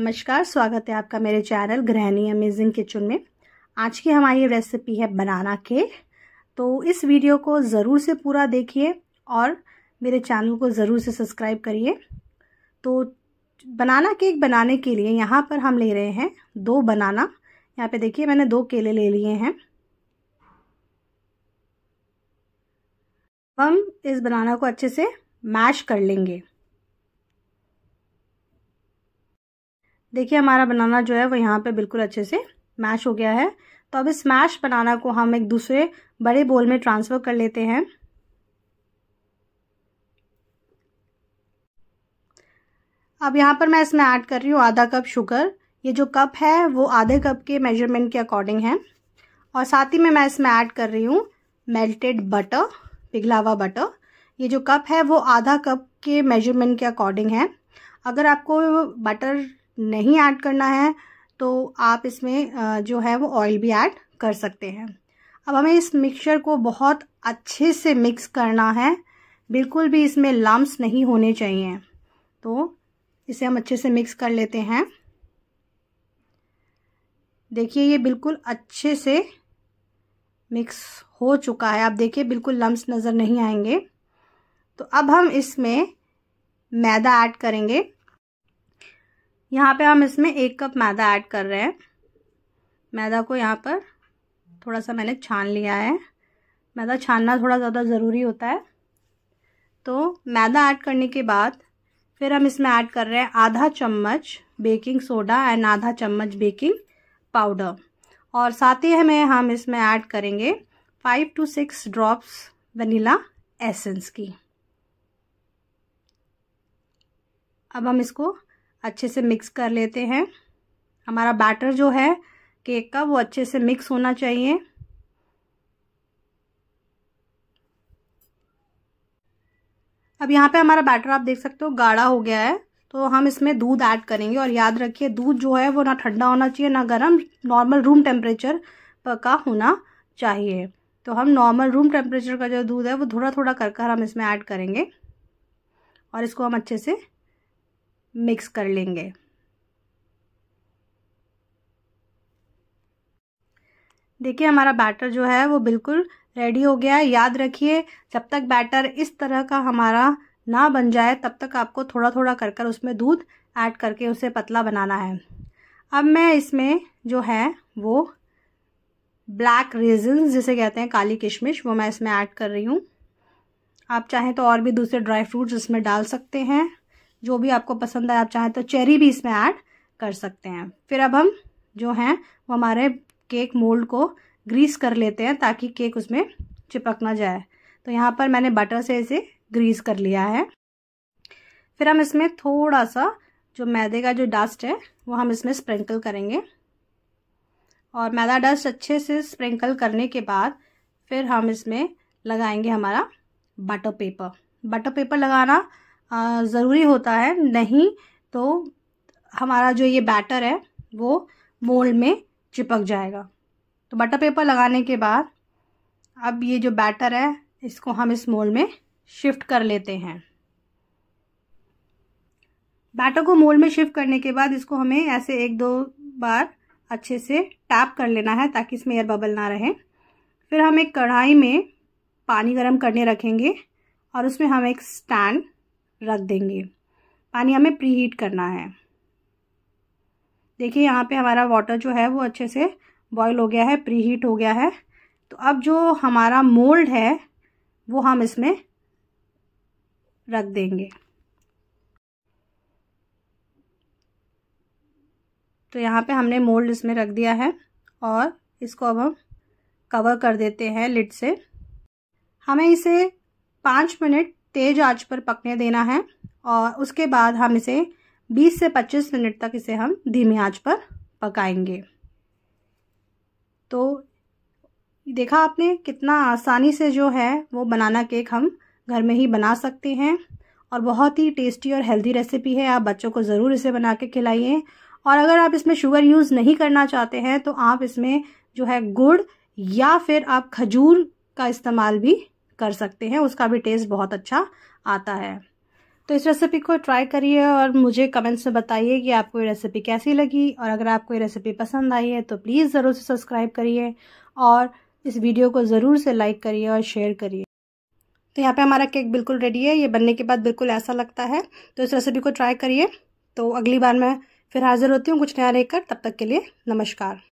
नमस्कार स्वागत है आपका मेरे चैनल गृहणी अमेजिंग किचन में आज की हमारी रेसिपी है बनाना केक तो इस वीडियो को ज़रूर से पूरा देखिए और मेरे चैनल को ज़रूर से सब्सक्राइब करिए तो बनाना केक बनाने के लिए यहाँ पर हम ले रहे हैं दो बनाना यहाँ पे देखिए मैंने दो केले ले लिए हैं हम इस बनाना को अच्छे से मैश कर लेंगे देखिए हमारा बनाना जो है वो यहाँ पे बिल्कुल अच्छे से मैश हो गया है तो अब इस मैश बनाना को हम एक दूसरे बड़े बोल में ट्रांसफ़र कर लेते हैं अब यहाँ पर मैं इसमें ऐड कर रही हूँ आधा कप शुगर ये जो कप है वो आधे कप के मेजरमेंट के अकॉर्डिंग है और साथ ही में मैं इसमें ऐड कर रही हूँ मेल्टेड बटर पिघलावा बटर ये जो कप है वो आधा कप के मेजरमेंट के अकॉर्डिंग है अगर आपको बटर नहीं ऐड करना है तो आप इसमें जो है वो ऑयल भी ऐड कर सकते हैं अब हमें इस मिक्सचर को बहुत अच्छे से मिक्स करना है बिल्कुल भी इसमें लम्स नहीं होने चाहिए तो इसे हम अच्छे से मिक्स कर लेते हैं देखिए ये बिल्कुल अच्छे से मिक्स हो चुका है आप देखिए बिल्कुल लम्स नज़र नहीं आएंगे तो अब हम इसमें मैदा ऐड करेंगे यहाँ पे हम इसमें एक कप मैदा ऐड कर रहे हैं मैदा को यहाँ पर थोड़ा सा मैंने छान लिया है मैदा छानना थोड़ा ज़्यादा ज़रूरी होता है तो मैदा ऐड करने के बाद फिर हम इसमें ऐड कर रहे हैं आधा चम्मच बेकिंग सोडा एंड आधा चम्मच बेकिंग पाउडर और साथ ही हमें हम इसमें ऐड करेंगे five to six drops vanilla essence की अब हम इसको अच्छे से मिक्स कर लेते हैं हमारा बैटर जो है केक का वो अच्छे से मिक्स होना चाहिए अब यहाँ पे हमारा बैटर आप देख सकते हो गाढ़ा हो गया है तो हम इसमें दूध ऐड करेंगे और याद रखिए दूध जो है वो ना ठंडा होना चाहिए ना गर्म नॉर्मल रूम टेम्परेचर का होना चाहिए तो हम नॉर्मल रूम टेम्परेचर का जो दूध है वो थोड़ा थोड़ा कर कर हम इसमें ऐड करेंगे और इसको हम अच्छे से मिक्स कर लेंगे देखिए हमारा बैटर जो है वो बिल्कुल रेडी हो गया है याद रखिए जब तक बैटर इस तरह का हमारा ना बन जाए तब तक आपको थोड़ा थोड़ा कर कर उसमें दूध ऐड करके उसे पतला बनाना है अब मैं इसमें जो है वो ब्लैक रेजन जिसे कहते हैं काली किशमिश वो मैं इसमें ऐड कर रही हूँ आप चाहें तो और भी दूसरे ड्राई फ्रूट्स इसमें डाल सकते हैं जो भी आपको पसंद आए आप चाहें तो चेरी भी इसमें ऐड कर सकते हैं फिर अब हम जो हैं वो हमारे केक मोल्ड को ग्रीस कर लेते हैं ताकि केक उसमें चिपक ना जाए तो यहाँ पर मैंने बटर से इसे ग्रीस कर लिया है फिर हम इसमें थोड़ा सा जो मैदे का जो डस्ट है वो हम इसमें स्प्रिंकल करेंगे और मैदा डस्ट अच्छे से स्प्रिंकल करने के बाद फिर हम इसमें लगाएंगे हमारा बटर पेपर बटर पेपर लगाना ज़रूरी होता है नहीं तो हमारा जो ये बैटर है वो मोल्ड में चिपक जाएगा तो बटर पेपर लगाने के बाद अब ये जो बैटर है इसको हम इस मोल्ड में शिफ्ट कर लेते हैं बैटर को मोल्ड में शिफ्ट करने के बाद इसको हमें ऐसे एक दो बार अच्छे से टैप कर लेना है ताकि इसमें एयर बबल ना रहे फिर हम एक कढ़ाई में पानी गर्म करने रखेंगे और उसमें हम एक स्टैंड रख देंगे पानी हमें प्री हीट करना है देखिए यहाँ पे हमारा वाटर जो है वो अच्छे से बॉईल हो गया है प्री हीट हो गया है तो अब जो हमारा मोल्ड है वो हम इसमें रख देंगे तो यहाँ पे हमने मोल्ड इसमें रख दिया है और इसको अब हम कवर कर देते हैं लिड से हमें इसे पाँच मिनट तेज़ आंच पर पकने देना है और उसके बाद हम इसे 20 से 25 मिनट तक इसे हम धीमी आंच पर पकाएंगे तो देखा आपने कितना आसानी से जो है वो बनाना केक हम घर में ही बना सकते हैं और बहुत ही टेस्टी और हेल्दी रेसिपी है आप बच्चों को ज़रूर इसे बना के खिलाइए और अगर आप इसमें शुगर यूज़ नहीं करना चाहते हैं तो आप इसमें जो है गुड़ या फिर आप खजूर का इस्तेमाल भी कर सकते हैं उसका भी टेस्ट बहुत अच्छा आता है तो इस रेसिपी को ट्राई करिए और मुझे कमेंट्स में बताइए कि आपको ये रेसिपी कैसी लगी और अगर आपको ये रेसिपी पसंद आई है तो प्लीज़ ज़रूर से सब्सक्राइब करिए और इस वीडियो को ज़रूर से लाइक करिए और शेयर करिए तो यहाँ पे हमारा केक बिल्कुल रेडी है ये बनने के बाद बिल्कुल ऐसा लगता है तो इस रेसिपी को ट्राई करिए तो अगली बार मैं फिर हाज़िर होती हूँ कुछ नया लेकर तब तक के लिए नमस्कार